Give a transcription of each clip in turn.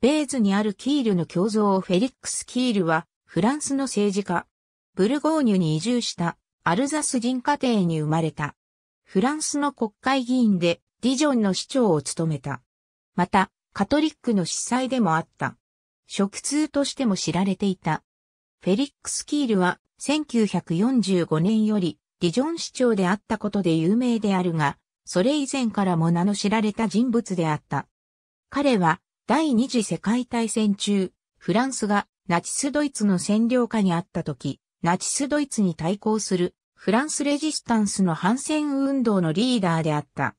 ベーズにあるキールの胸像をフェリックス・キールは、フランスの政治家。ブルゴーニュに移住した、アルザス人家庭に生まれた。フランスの国会議員で、ディジョンの市長を務めた。また、カトリックの司祭でもあった。食通としても知られていた。フェリックス・キールは、1945年より、ディジョン市長であったことで有名であるが、それ以前からも名の知られた人物であった。彼は、第二次世界大戦中、フランスがナチスドイツの占領下にあった時、ナチスドイツに対抗するフランスレジスタンスの反戦運動のリーダーであった。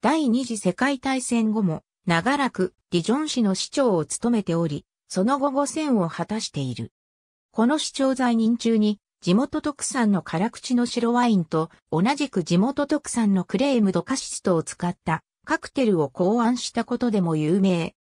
第二次世界大戦後も長らくディジョン市の市長を務めており、その後5選を果たしている。この市長在任中に地元特産の辛口の白ワインと同じく地元特産のクレームドカシストを使ったカクテルを考案したことでも有名。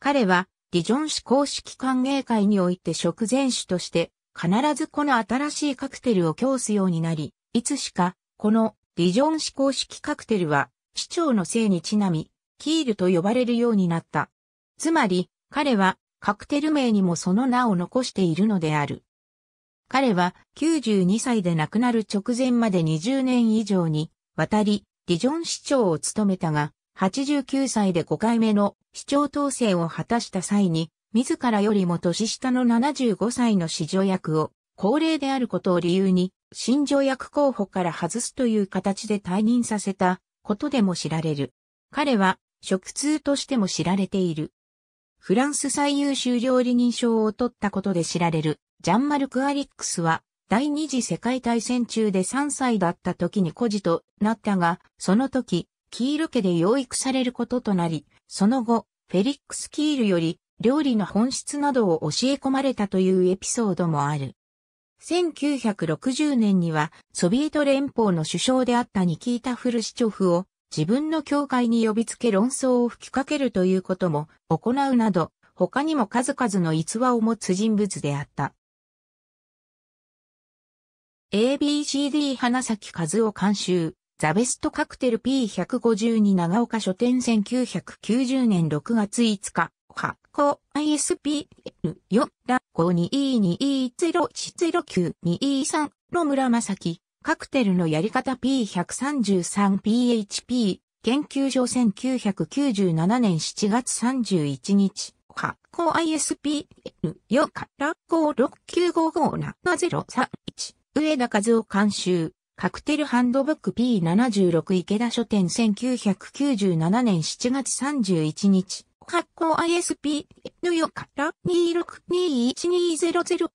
彼は、ディジョン市公式歓迎会において食前酒として、必ずこの新しいカクテルを供すようになり、いつしか、このディジョン市公式カクテルは、市長の姓にちなみ、キールと呼ばれるようになった。つまり、彼は、カクテル名にもその名を残しているのである。彼は92歳で亡くなる直前まで20年以上に渡りディジョン市長を務めたが、89歳で5回目の市長当選を果たした際に、自らよりも年下の75歳の市女役を、高齢であることを理由に、新女役候補から外すという形で退任させたことでも知られる。彼は、食通としても知られている。フランス最優秀料理人賞を取ったことで知られる、ジャンマルク・アリックスは、第二次世界大戦中で3歳だった時に孤児となったが、その時、キール家で養育されることとなり、その後、フェリックス・キールより料理の本質などを教え込まれたというエピソードもある。1960年にはソビエト連邦の首相であったニキータ・フルシチョフを自分の教会に呼びつけ論争を吹きかけるということも行うなど、他にも数々の逸話を持つ人物であった。ABCD 花咲和夫監修。ザベストカクテル P152 長岡書店1990年6月5日、発行 i s p n 4 5 2 2 1 0 7 0 9 2 3の村正樹、カクテルのやり方 P133PHP 研究所1997年7月31日、発行 i s p n 4から569557031上田和夫監修。カクテルハンドブック P76 池田書店1997年7月31日。発行 ISP N4 から26212007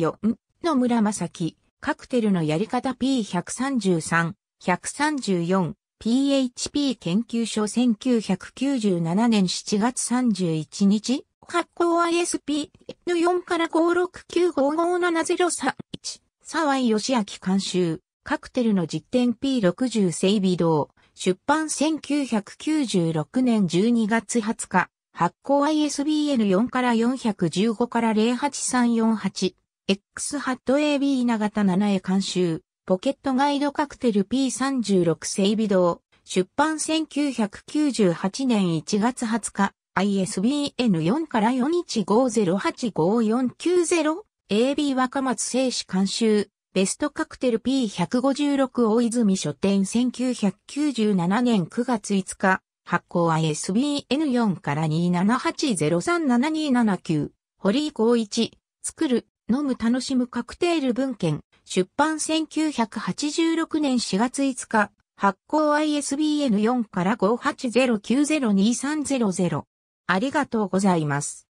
4の村正樹。カクテルのやり方 P133、134、PHP 研究所1997年7月31日。発行 ISP N4 から569557031。沢井義明監修。カクテルの実店 P60 整備堂、出版1996年12月20日、発行 ISBN4 から415から08348、X ハット AB 長田7へ監修、ポケットガイドカクテル P36 整備堂、出版1998年1月20日、ISBN4 から415085490、AB 若松聖紙監修、ベストカクテル P156 大泉書店1997年9月5日、発行 ISBN4 から278037279、堀井光一、作る、飲む楽しむカクテール文献、出版1986年4月5日、発行 ISBN4 から580902300。ありがとうございます。